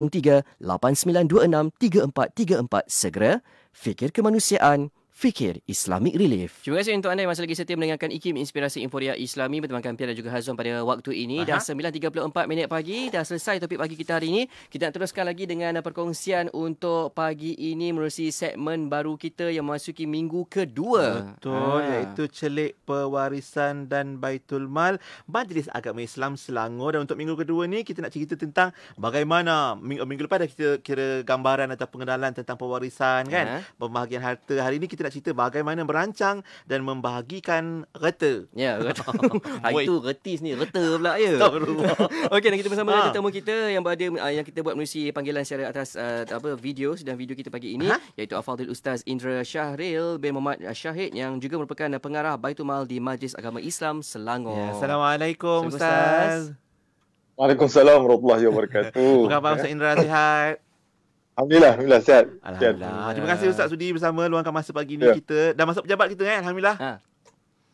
0163 8926 3434 segera fikir kemanusiaan Fikir Islamic Relief. Terima kasih untuk anda yang masih lagi setia mendengarkan IKIM Inspirasi Inforia Islami bersama dengan Pia dan juga Hazwan pada waktu ini. Aha. Dah 9.34 minit pagi. Dah selesai topik pagi kita hari ini. Kita nak teruskan lagi dengan uh, perkongsian untuk pagi ini melalui segmen baru kita yang memasuki minggu kedua. Betul. Ha. Iaitu Celik Pewarisan dan Baitul Mal. Majlis Agama Islam Selangor. Dan untuk minggu kedua ni kita nak cerita tentang bagaimana minggu, minggu lepas dah kita kira gambaran atau pengenalan tentang pewarisan kan. Ha. Pembahagian harta hari ini kita nak cerita bagaimana merancang dan membahagikan reta. Ya, yeah, reta. Ah, itu reti ni, reta pula ya. Okey, dan kita bersama ha. tetamu kita yang berada uh, yang kita buat melalui panggilan secara atas uh, apa video sedang video kita pagi ini ha? iaitu Afadil Ustaz Indra Syahril bin Muhammad Syahid yang juga merupakan pengarah Baitul Mal di Majlis Agama Islam Selangor. Yeah, Assalamualaikum, Ustaz. Ustaz. Waalaikumsalam warahmatullahi wabarakatuh. Apa khabar Ustaz Indra sihat? Alhamdulillah, alhamdulillah sihat. Alhamdulillah. Terima kasih Ustaz Sudi bersama luangkan masa pagi ni yeah. kita. Dah masuk pejabat kita kan? Alhamdulillah. Ha.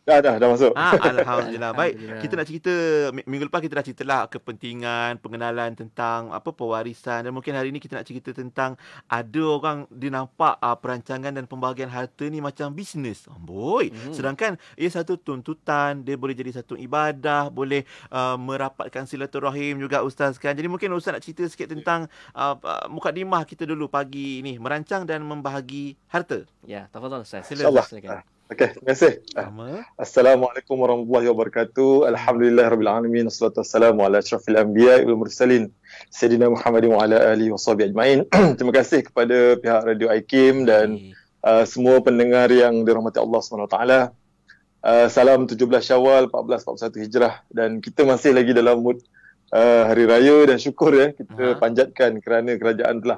Dah dah dah masuk. Ha, alhamdulillah. alhamdulillah. Baik, kita nak cerita minggu lepas kita dah cerita lah kepentingan pengenalan tentang apa pewarisan dan mungkin hari ini kita nak cerita tentang ada orang dia nampak uh, perancangan dan pembahagian harta ni macam bisnes. boy. Hmm. Sedangkan ia satu tuntutan, dia boleh jadi satu ibadah, boleh uh, merapatkan silaturahim juga ustaz kan. Jadi mungkin ustaz nak cerita sikit tentang uh, uh, mukadimah kita dulu pagi ini merancang dan membahagi harta. Ya, tak apa ustaz. Silakan. Silakan. Okay, terima kasih. Sama. Assalamualaikum warahmatullahi wabarakatuh. Alhamdulillah rabbil alamin. Wassalatu wassalamu ala asyrafil anbiya wal mursalin. Sayyidina Muhammad wa ala alihi washabihi ajmain. terima kasih kepada pihak Radio Aikim dan uh, semua pendengar yang dirahmati Allah Subhanahu taala. Uh, salam 17 Syawal 1441 Hijrah dan kita masih lagi dalam mood uh, hari raya dan syukur ya kita uh-huh. panjatkan kerana kerajaan telah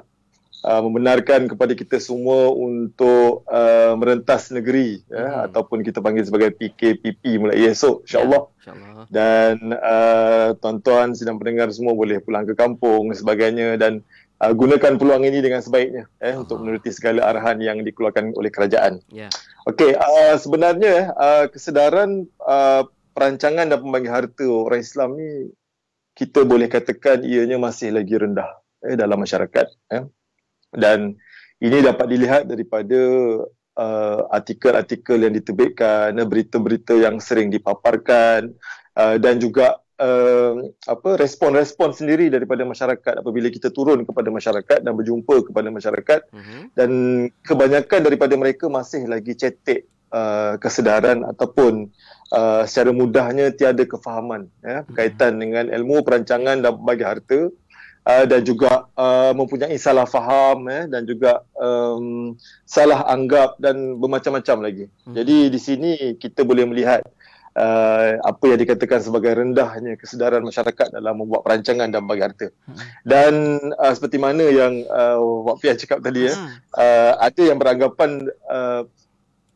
uh, membenarkan kepada kita semua untuk uh, merentas negeri ya, hmm. ya, ataupun kita panggil sebagai PKPP mulai ya, esok ya, insyaallah ya, insya dan uh, tuan-tuan sidang pendengar semua boleh pulang ke kampung sebagainya dan uh, gunakan peluang ini dengan sebaiknya eh uh untuk menuruti segala arahan yang dikeluarkan oleh kerajaan ya okey uh, sebenarnya uh, kesedaran uh, perancangan dan pembagi harta orang Islam ni kita boleh katakan ianya masih lagi rendah eh, dalam masyarakat. Eh dan ini dapat dilihat daripada uh, artikel-artikel yang diterbitkan, berita-berita yang sering dipaparkan uh, dan juga uh, respon-respon sendiri daripada masyarakat apabila kita turun kepada masyarakat dan berjumpa kepada masyarakat mm-hmm. dan kebanyakan daripada mereka masih lagi cetek Uh, kesedaran ataupun uh, secara mudahnya tiada kefahaman ya, berkaitan mhm. dengan ilmu perancangan dan bagi harta uh, Uh, dan juga uh, mempunyai salah faham eh, dan juga um, salah anggap dan bermacam-macam lagi. Hmm. Jadi di sini kita boleh melihat uh, apa yang dikatakan sebagai rendahnya kesedaran masyarakat dalam membuat perancangan dan bagi harta. Hmm. Dan uh, seperti mana yang uh, Wak Fian cakap tadi, eh, hmm. eh, uh, ada yang beranggapan uh,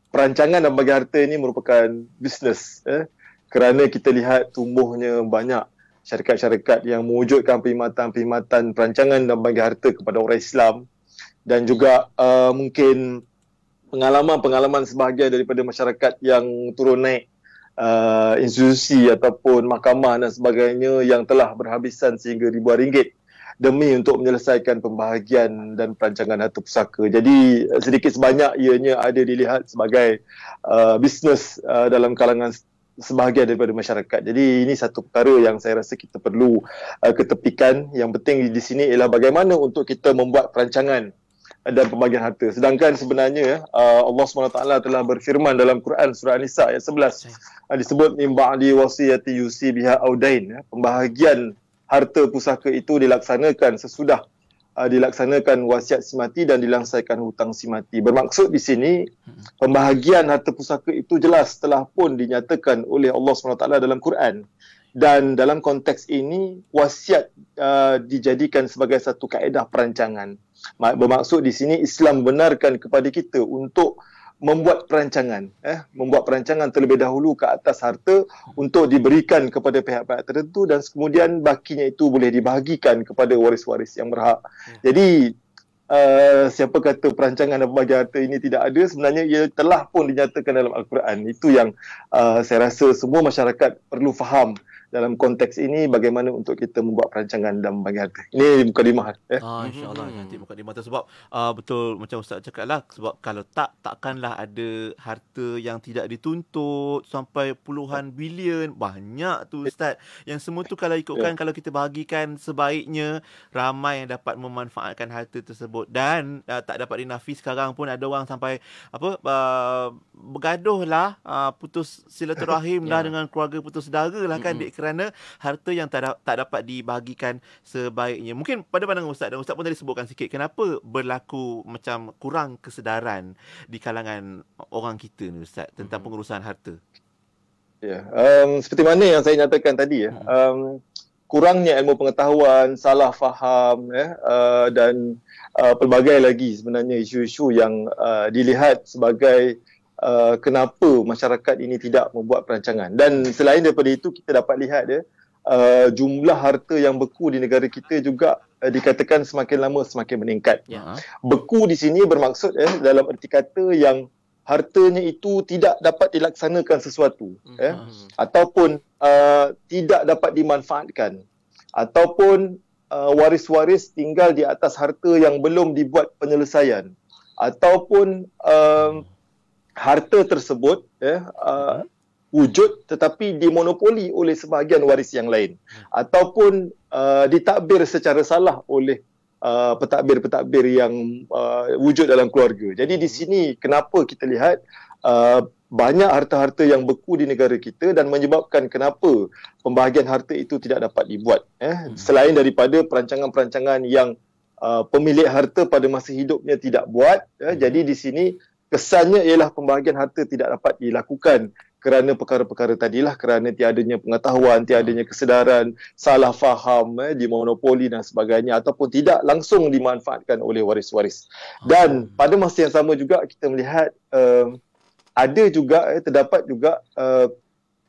perancangan dan bagi harta ini merupakan bisnes. Eh, kerana kita lihat tumbuhnya banyak syarikat-syarikat yang mewujudkan perkhidmatan-perkhidmatan perancangan dan bagi harta kepada orang Islam dan juga uh, mungkin pengalaman-pengalaman sebahagian daripada masyarakat yang turun naik uh, institusi ataupun mahkamah dan sebagainya yang telah berhabisan sehingga ribuan ringgit demi untuk menyelesaikan pembahagian dan perancangan harta pusaka. Jadi uh, sedikit sebanyak ianya ada dilihat sebagai uh, bisnes uh, dalam kalangan sebahagian daripada masyarakat. Jadi ini satu perkara yang saya rasa kita perlu uh, ketepikan. Yang penting di sini ialah bagaimana untuk kita membuat perancangan uh, dan pembagian harta. Sedangkan sebenarnya uh, Allah SWT telah berfirman dalam Quran Surah An-Nisa ayat 11 uh, disebut mimba'li wasiyati yusi biha audain. Ya, pembahagian harta pusaka itu dilaksanakan sesudah uh, dilaksanakan wasiat si mati dan dilangsaikan hutang si mati. Bermaksud di sini pembahagian harta pusaka itu jelas telah pun dinyatakan oleh Allah SWT dalam Quran. Dan dalam konteks ini wasiat uh, dijadikan sebagai satu kaedah perancangan. Bermaksud di sini Islam benarkan kepada kita untuk membuat perancangan eh membuat perancangan terlebih dahulu ke atas harta untuk diberikan kepada pihak-pihak tertentu dan kemudian bakinya itu boleh dibahagikan kepada waris-waris yang berhak. Ya. Jadi uh, siapa kata perancangan dan pembagian harta ini tidak ada sebenarnya ia telah pun dinyatakan dalam al-Quran. Itu yang uh, saya rasa semua masyarakat perlu faham dalam konteks ini bagaimana untuk kita membuat perancangan dan bagi harta. Ini muka lima. Ya. Eh. Ah, mhm. InsyaAllah hmm. nanti muka lima. Sebab uh, betul macam Ustaz cakap lah. Sebab kalau tak, takkanlah ada harta yang tidak dituntut sampai puluhan bilion. Banyak tu Ustaz. Yang semua tu kalau ikutkan, yeah. kalau kita bahagikan sebaiknya ramai yang dapat memanfaatkan harta tersebut. Dan uh, tak dapat dinafi sekarang pun ada orang sampai apa uh, ah, bergaduh lah uh, putus silaturahim yeah. lah ya. dengan keluarga putus sedara lah kan. Mm-hmm kerana harta yang tak, da- tak dapat dibahagikan sebaiknya. Mungkin pada pandangan Ustaz dan Ustaz pun tadi sebutkan sikit kenapa berlaku macam kurang kesedaran di kalangan orang kita ni Ustaz tentang mhm. pengurusan harta. Ya, yeah. um, seperti mana yang saya nyatakan tadi ya. Hmm. Um, kurangnya ilmu pengetahuan, salah faham ya, uh, dan uh, pelbagai lagi sebenarnya isu-isu yang uh, dilihat sebagai uh, kenapa masyarakat ini tidak membuat perancangan dan selain daripada itu kita dapat lihat ya uh, jumlah harta yang beku di negara kita juga uh, dikatakan semakin lama semakin meningkat ya. Ha? beku di sini bermaksud eh, dalam erti kata yang hartanya itu tidak dapat dilaksanakan sesuatu ya eh, hmm. ataupun uh, tidak dapat dimanfaatkan ataupun uh, waris-waris tinggal di atas harta yang belum dibuat penyelesaian ataupun uh, harta tersebut eh, uh, hmm. wujud tetapi dimonopoli oleh sebahagian waris yang lain hmm. ataupun uh, ditakbir secara salah oleh uh, petakbir-petakbir yang uh, wujud dalam keluarga. Jadi di hmm. sini kenapa kita lihat uh, banyak harta-harta yang beku di negara kita dan menyebabkan kenapa pembahagian harta itu tidak dapat dibuat eh selain daripada perancangan-perancangan yang uh, pemilik harta pada masa hidupnya tidak buat eh, jadi di sini kesannya ialah pembahagian harta tidak dapat dilakukan kerana perkara-perkara tadilah kerana tiadanya pengetahuan tiadanya kesedaran salah faham eh, di monopoli dan sebagainya ataupun tidak langsung dimanfaatkan oleh waris-waris dan ah. pada masa yang sama juga kita melihat uh, ada juga eh, terdapat juga uh,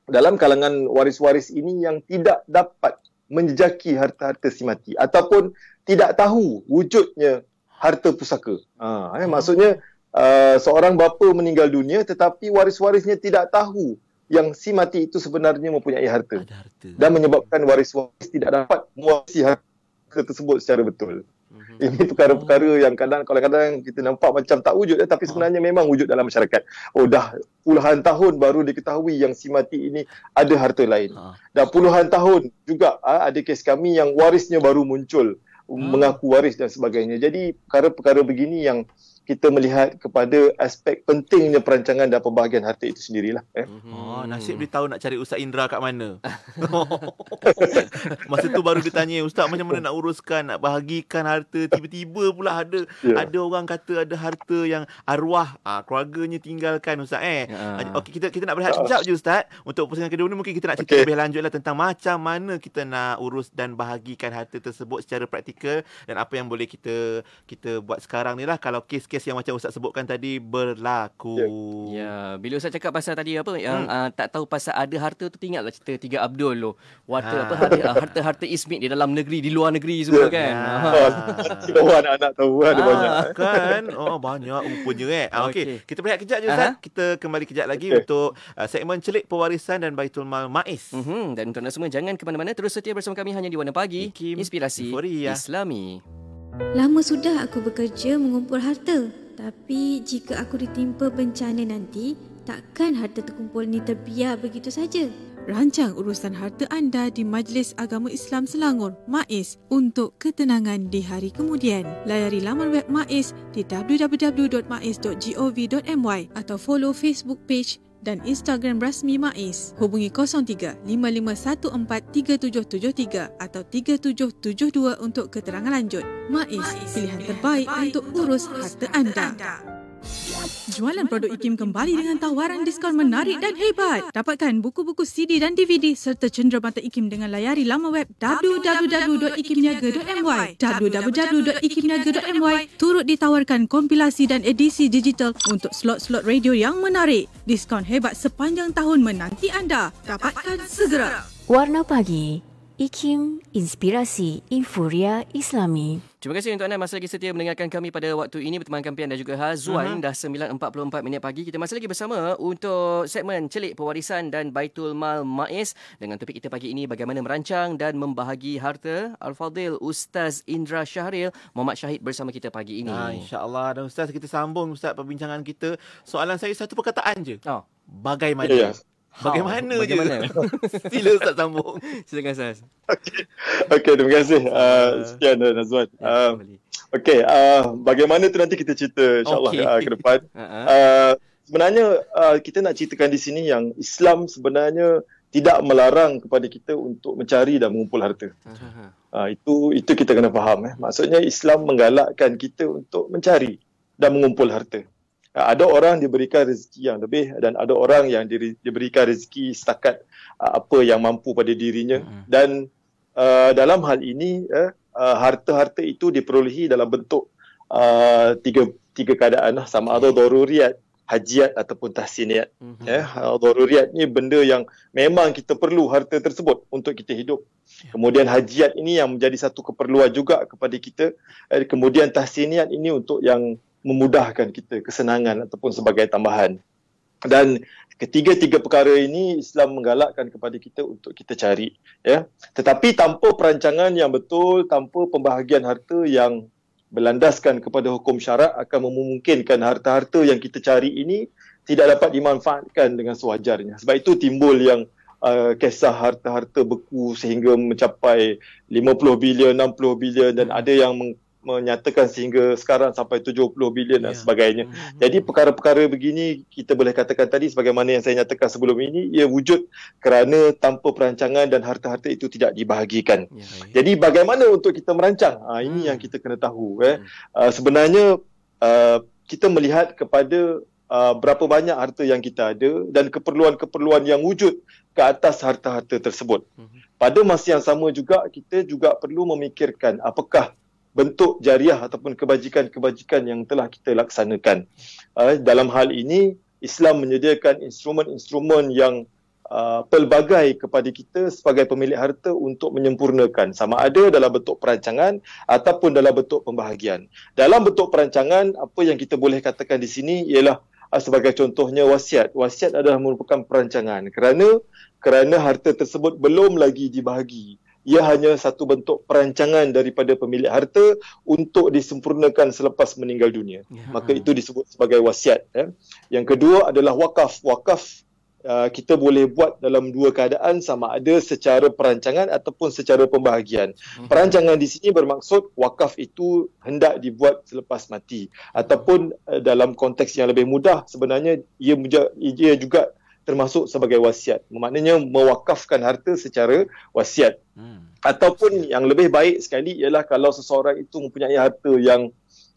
dalam kalangan waris-waris ini yang tidak dapat menjejaki harta-harta si mati ataupun tidak tahu wujudnya harta pusaka ha, eh, hmm. maksudnya uh, seorang bapa meninggal dunia tetapi waris-warisnya tidak tahu yang si mati itu sebenarnya mempunyai harta. harta. Dan menyebabkan waris-waris tidak dapat mewarisi harta tersebut secara betul. Mhm. Ini perkara-perkara yang kadang kadang-kadang kita nampak macam tak wujud ya, tapi sebenarnya uh memang wujud dalam masyarakat. Oh dah puluhan tahun baru diketahui yang si mati ini ada harta lain. Uh-huh. puluhan tahun juga uh, ada kes kami yang warisnya baru muncul uh mengaku waris dan sebagainya. Jadi perkara-perkara begini yang kita melihat kepada aspek pentingnya perancangan dan pembahagian harta itu sendirilah. Eh. Oh, nasib dia tahu nak cari Ustaz Indra kat mana. Masa tu baru ditanya, Ustaz macam mana nak uruskan, nak bahagikan harta. Tiba-tiba pula ada yeah. ada orang kata ada harta yang arwah aa, ah, keluarganya tinggalkan Ustaz. Eh. Uh. Okey, kita kita nak berehat sekejap uh. je Ustaz. Untuk pusingan kedua ni mungkin kita nak cerita okay. lebih lanjut lah tentang macam mana kita nak urus dan bahagikan harta tersebut secara praktikal dan apa yang boleh kita kita buat sekarang ni lah kalau kes-kes kes yang macam ustaz sebutkan tadi berlaku. Ya, yeah. yeah. bila ustaz cakap pasal tadi apa yang uh, tak tahu pasal ada harta tu ingatlah cerita Tiga Abdul tu. Ah. Harta ha. Ah, apa harta, harta-harta di dalam negeri, di luar negeri semua yeah. kan. Ha. Oh, anak-anak tahu ada ha. Kan? Oh, banyak rupanya eh. Okey, okay. kita berehat kejap je ustaz. uh Kita kembali kejap lagi okay. untuk uh, segmen celik pewarisan dan Baitul Mal Maiz. Mhm, dan untuk anda semua jangan ke mana-mana, terus setia bersama kami hanya di Warna Pagi, Kim, Inspirasi Islami. Islami. Lama sudah aku bekerja mengumpul harta, tapi jika aku ditimpa bencana nanti, takkan harta terkumpul ni terbiar begitu saja. Rancang urusan harta anda di Majlis Agama Islam Selangor, MAIS, untuk ketenangan di hari kemudian. Layari laman web MAIS di www.mais.gov.my atau follow Facebook page dan Instagram rasmi MAIS. Hubungi 03-5514-3773 atau 3772 untuk keterangan lanjut. MAIS, pilihan terbaik untuk urus harta anda. anda. Jualan produk IKIM kembali dengan tawaran diskaun menarik dan hebat. Dapatkan buku-buku CD dan DVD serta cendera mata IKIM dengan layari lama web www.ikimniaga.my www.ikimniaga.my turut ditawarkan kompilasi dan edisi digital untuk slot-slot radio yang menarik. Diskaun hebat sepanjang tahun menanti anda. Dapatkan segera. Warna Pagi IKIM Inspirasi Infuria Islami. Terima kasih untuk anda masih lagi setia mendengarkan kami pada waktu ini berteman kami dan juga Hazwan uh-huh. dah 9.44 minit pagi kita masih lagi bersama untuk segmen celik pewarisan dan Baitul Mal Maiz dengan topik kita pagi ini bagaimana merancang dan membahagi harta Al-Fadil Ustaz Indra Syahril Muhammad Syahid bersama kita pagi ini. Ah, InsyaAllah dan Ustaz kita sambung Ustaz perbincangan kita soalan saya satu perkataan je. Oh. Bagaimana? yeah. Ya. Bagaimana, Bagaimana je? Sila Ustaz sambung. Silakan Ustaz. Okay. okay, terima kasih. Uh, sekian dan eh, Azwan. Ya, uh, okay, uh, bagaimana tu nanti kita cerita insyaAllah okay. uh, ah, ke depan. Uh-huh. Uh, sebenarnya uh, kita nak ceritakan di sini yang Islam sebenarnya tidak melarang kepada kita untuk mencari dan mengumpul harta. Uh-huh. Uh, itu itu kita kena faham. Eh. Maksudnya Islam menggalakkan kita untuk mencari dan mengumpul harta. Uh, ada orang diberikan rezeki yang lebih dan ada orang yang diri, diberikan rezeki setakat uh, apa yang mampu pada dirinya hmm. dan uh, dalam hal ini uh, uh harta-harta itu diperolehi dalam bentuk uh, tiga tiga keadaan lah sama ada daruriyat hajiat ataupun tahsiniat mm-hmm. ya uh, daruriyat ni benda yang memang kita perlu harta tersebut untuk kita hidup ya. kemudian hajiat ini yang menjadi satu keperluan juga kepada kita eh, kemudian tahsiniat ini untuk yang memudahkan kita kesenangan ataupun sebagai tambahan. Dan ketiga-tiga perkara ini Islam menggalakkan kepada kita untuk kita cari. Ya. Tetapi tanpa perancangan yang betul, tanpa pembahagian harta yang berlandaskan kepada hukum syarak akan memungkinkan harta-harta yang kita cari ini tidak dapat dimanfaatkan dengan sewajarnya. Sebab itu timbul yang uh, kisah harta-harta beku sehingga mencapai 50 bilion, 60 bilion dan ada yang menyatakan sehingga sekarang sampai 70 bilion dan ya. sebagainya. Mm-hmm. Jadi hmm. perkara-perkara begini kita boleh katakan tadi sebagaimana yang saya nyatakan sebelum ini ia wujud kerana tanpa perancangan dan harta-harta itu tidak dibahagikan. Ya, ya. Jadi bagaimana untuk kita merancang? Ha, ini mm. yang kita kena tahu eh. Mm. Uh, sebenarnya uh, kita melihat kepada uh, berapa banyak harta yang kita ada dan keperluan-keperluan yang wujud ke atas harta-harta tersebut. hmm Pada masa yang sama juga kita juga perlu memikirkan apakah bentuk jariah ataupun kebajikan-kebajikan yang telah kita laksanakan. Uh, dalam hal ini, Islam menyediakan instrumen-instrumen yang uh, pelbagai kepada kita sebagai pemilik harta untuk menyempurnakan sama ada dalam bentuk perancangan ataupun dalam bentuk pembahagian. Dalam bentuk perancangan, apa yang kita boleh katakan di sini ialah uh, sebagai contohnya wasiat. Wasiat adalah merupakan perancangan kerana kerana harta tersebut belum lagi dibahagi ia hanya satu bentuk perancangan daripada pemilik harta untuk disempurnakan selepas meninggal dunia ya. maka itu disebut sebagai wasiat ya. yang kedua adalah wakaf wakaf uh, kita boleh buat dalam dua keadaan sama ada secara perancangan ataupun secara pembahagian. Hmm. Perancangan di sini bermaksud wakaf itu hendak dibuat selepas mati ataupun uh, dalam konteks yang lebih mudah sebenarnya ia juga termasuk sebagai wasiat. Maknanya mewakafkan harta secara wasiat. Hmm. Ataupun yang lebih baik sekali ialah kalau seseorang itu mempunyai harta yang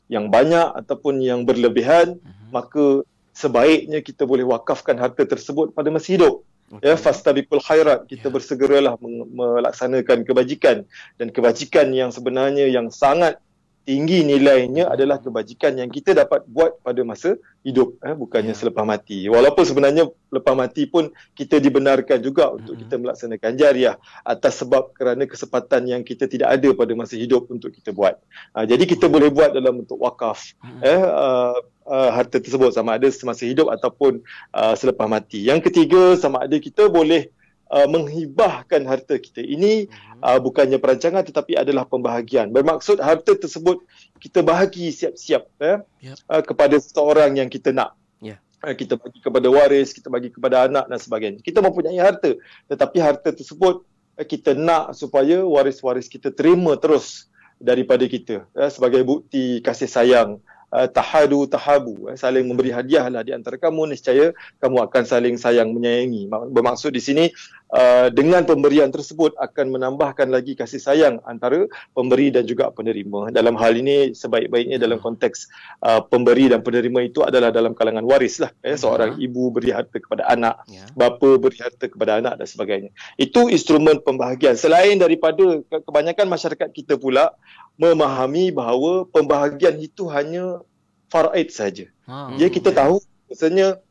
yang banyak ataupun yang berlebihan, hmm. maka sebaiknya kita boleh wakafkan harta tersebut pada masa hidup. Okay. Ya fastabiqul khairat kita yeah. bersegeralah melaksanakan kebajikan dan kebajikan yang sebenarnya yang sangat tinggi nilainya adalah kebajikan yang kita dapat buat pada masa hidup eh bukannya yeah. selepas mati walaupun sebenarnya lepas mati pun kita dibenarkan juga untuk mm-hmm. kita melaksanakan jariah atas sebab kerana kesempatan yang kita tidak ada pada masa hidup untuk kita buat uh, jadi kita mm-hmm. boleh buat dalam bentuk wakaf mm-hmm. eh uh, uh, harta tersebut sama ada semasa hidup ataupun uh, selepas mati yang ketiga sama ada kita boleh Uh, menghibahkan harta kita. Ini mhm. uh, bukannya perancangan tetapi adalah pembahagian. Bermaksud harta tersebut kita bahagi siap-siap eh, ya, yeah. uh, kepada seseorang yang kita nak. Yeah. Uh, kita bagi kepada waris, kita bagi kepada anak dan sebagainya. Kita mempunyai harta tetapi harta tersebut uh, kita nak supaya waris-waris kita terima terus daripada kita eh, sebagai bukti kasih sayang eh, tahadu tahabu eh, saling memberi hadiah lah di antara kamu niscaya kamu akan saling sayang menyayangi bermaksud di sini Uh, dengan pemberian tersebut akan menambahkan lagi kasih sayang antara pemberi dan juga penerima. Dalam hal ini sebaik-baiknya dalam konteks uh, pemberi dan penerima itu adalah dalam kalangan waris lah. Eh, seorang uh-huh. ibu beri harta kepada anak, yeah. bapa beri harta kepada anak dan sebagainya. Itu instrumen pembahagian. Selain daripada kebanyakan masyarakat kita pula memahami bahawa pembahagian itu hanya faraid saja. Ha, ya kita ya. tahu maksudnya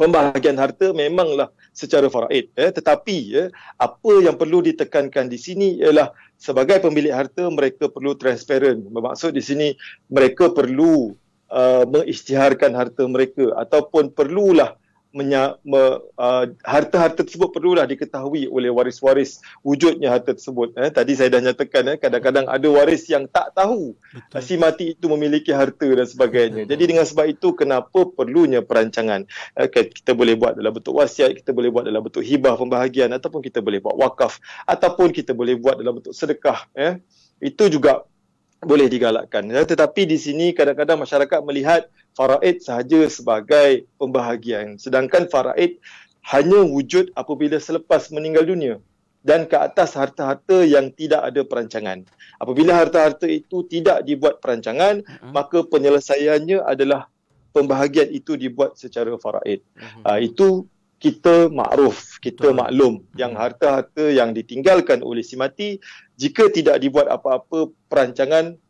pembahagian harta memanglah secara faraid eh tetapi ya apa yang perlu ditekankan di sini ialah sebagai pemilik harta mereka perlu transparan bermaksud di sini mereka perlu uh, mengisytiharkan harta mereka ataupun perlulah menya, me, uh, harta-harta tersebut perlulah diketahui oleh waris-waris wujudnya harta tersebut eh, tadi saya dah nyatakan eh, kadang-kadang ada waris yang tak tahu Betul. si mati itu memiliki harta dan sebagainya Betul. jadi dengan sebab itu kenapa perlunya perancangan okay, eh, kita boleh buat dalam bentuk wasiat kita boleh buat dalam bentuk hibah pembahagian ataupun kita boleh buat wakaf ataupun kita boleh buat dalam bentuk sedekah eh. itu juga boleh digalakkan. Eh, tetapi di sini kadang-kadang masyarakat melihat faraid sahaja sebagai pembahagian sedangkan faraid hanya wujud apabila selepas meninggal dunia dan ke atas harta-harta yang tidak ada perancangan apabila harta-harta itu tidak dibuat perancangan uh-huh. maka penyelesaiannya adalah pembahagian itu dibuat secara faraid uh-huh. uh, itu kita makruf kita Betul. maklum yang mhm. harta-harta yang ditinggalkan oleh si mati jika tidak dibuat apa-apa perancangan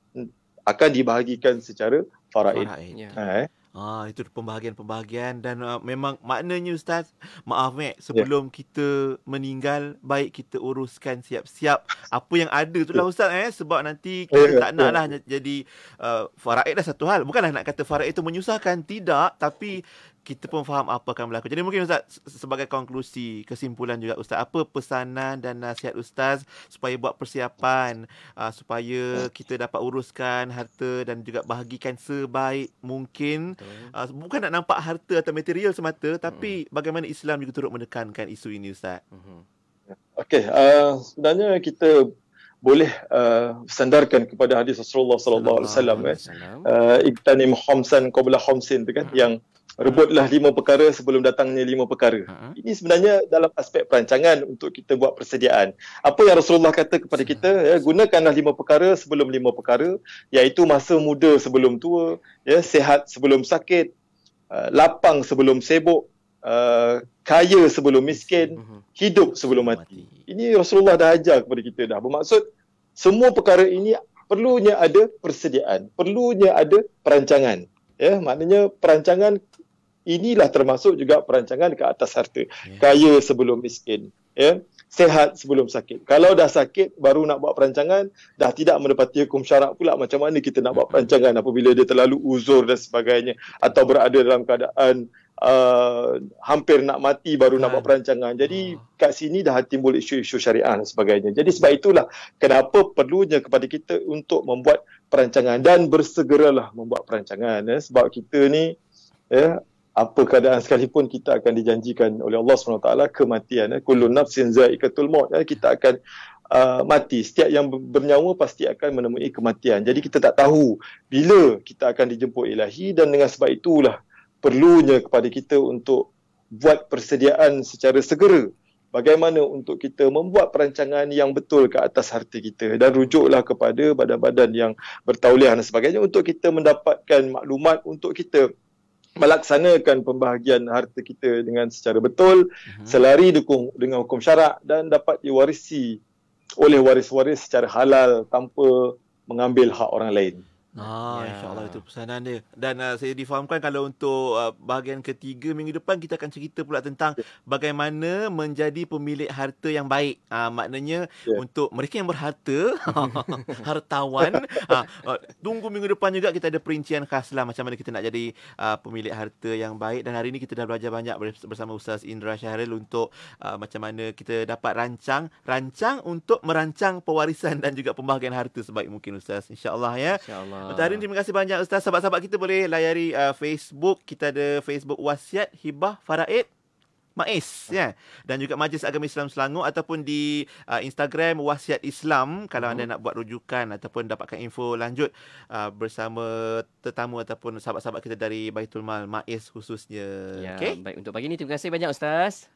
akan dibahagikan secara faraid. faraid. Ya. Eh. Ah itu pembahagian-pembahagian dan uh, memang maknanya ustaz maaf mek sebelum yeah. kita meninggal baik kita uruskan siap-siap apa yang ada tu lah ustaz eh sebab nanti kita yeah, ya, tak yeah. naklah ya. jadi uh, faraid dah satu hal bukanlah nak kata faraid itu menyusahkan tidak tapi kita pun faham apa akan berlaku. Jadi mungkin Ustaz sebagai konklusi, kesimpulan juga Ustaz, apa pesanan dan nasihat Ustaz supaya buat persiapan uh, supaya kita dapat uruskan harta dan juga bahagikan sebaik mungkin. Uh, bukan nak nampak harta atau material semata tapi hmm. bagaimana Islam juga turut menekankan isu ini Ustaz. Hmm. Okey, uh, sebenarnya kita boleh uh, sandarkan kepada hadis Rasulullah sallallahu alaihi wasallam eh uh, iktani khamsan qabla khamsin tu kan hmm. yang rebutlah lima perkara sebelum datangnya lima perkara. uh Ini sebenarnya dalam aspek perancangan untuk kita buat persediaan. Apa yang Rasulullah kata kepada kita, ya, gunakanlah lima perkara sebelum lima perkara, iaitu masa muda sebelum tua, ya, sehat sebelum sakit, uh, lapang sebelum sibuk, uh, kaya sebelum miskin, mhm. hidup sebelum mati. Ini Rasulullah dah ajar kepada kita dah. Bermaksud semua perkara ini perlunya ada persediaan, perlunya ada perancangan. Ya, maknanya perancangan inilah termasuk juga perancangan ke atas harta. Ya. Kaya sebelum miskin, ya. Sehat sebelum sakit. Kalau dah sakit baru nak buat perancangan, dah tidak menepati hukum syarak pula macam mana kita nak buat perancangan apabila dia terlalu uzur dan sebagainya atau berada dalam keadaan Uh, hampir nak mati baru nak buat perancangan. Jadi ah. kat sini dah timbul isu-isu syariah dan sebagainya. Jadi sebab itulah kenapa perlunya kepada kita untuk membuat perancangan dan bersegeralah membuat perancangan. Eh. Sebab kita ni ya apa keadaan sekalipun kita akan dijanjikan oleh Allah SWT kematian eh. kullu nafsin zaiqatul maut eh. kita akan uh, mati setiap yang bernyawa pasti akan menemui kematian jadi kita tak tahu bila kita akan dijemput ilahi dan dengan sebab itulah perlunya kepada kita untuk buat persediaan secara segera bagaimana untuk kita membuat perancangan yang betul ke atas harta kita dan rujuklah kepada badan-badan yang bertauliah dan sebagainya untuk kita mendapatkan maklumat untuk kita melaksanakan pembahagian harta kita dengan secara betul uh-huh. selari dukung dengan hukum syarak dan dapat diwarisi oleh waris-waris secara halal tanpa mengambil hak orang lain. Ah, ya. insyaAllah itu pesanan dia. Dan uh, saya difahamkan kalau untuk uh, bahagian ketiga minggu depan, kita akan cerita pula tentang ya. bagaimana menjadi pemilik harta yang baik. Uh, maknanya ya. untuk mereka yang berharta, hartawan, uh, uh, tunggu minggu depan juga kita ada perincian khas lah macam mana kita nak jadi uh, pemilik harta yang baik. Dan hari ini kita dah belajar banyak bersama Ustaz Indra Syahril untuk uh, macam mana kita dapat rancang, rancang untuk merancang pewarisan dan juga pembahagian harta sebaik mungkin Ustaz. InsyaAllah ya. InsyaAllah. Ah. Untuk hari ini, terima kasih banyak Ustaz. Sahabat-sahabat kita boleh layari uh, Facebook. Kita ada Facebook Wasiat Hibah Faraid Maiz. Ya? Dan juga Majlis Agama Islam Selangor. Ataupun di uh, Instagram Wasiat Islam. Kalau uh-huh. anda nak buat rujukan ataupun dapatkan info lanjut. Uh, bersama tetamu ataupun sahabat-sahabat kita dari Baitul Mal Maiz khususnya. Ya, okay? Baik, untuk pagi ini terima kasih banyak Ustaz.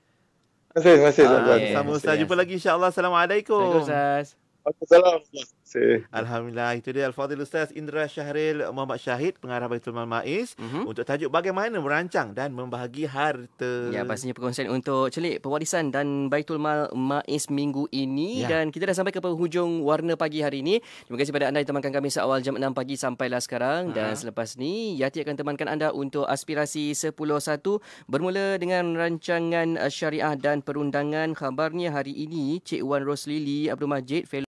Terima kasih. Terima kasih. Ah, sama Ustaz. Jumpa lagi insyaAllah. Assalamualaikum. Assalamualaikum Ustaz. Assalamualaikum kasih. Alhamdulillah. Itu dia Al-Fadhil Ustaz Indra Syahril Muhammad Syahid, pengarah Baitul Mal Maiz mm-hmm. untuk tajuk bagaimana merancang dan membahagi harta. Ya, pastinya perkongsian untuk celik pewarisan dan Baitul Mal Maiz minggu ini. Ya. Dan kita dah sampai ke penghujung warna pagi hari ini. Terima kasih kepada anda yang temankan kami seawal jam 6 pagi sampailah sekarang. Ha. Dan selepas ni, Yati akan temankan anda untuk aspirasi 10.1 bermula dengan rancangan eh, syariah dan perundangan. Khabarnya hari ini, Cik Wan Roslili Abdul Majid,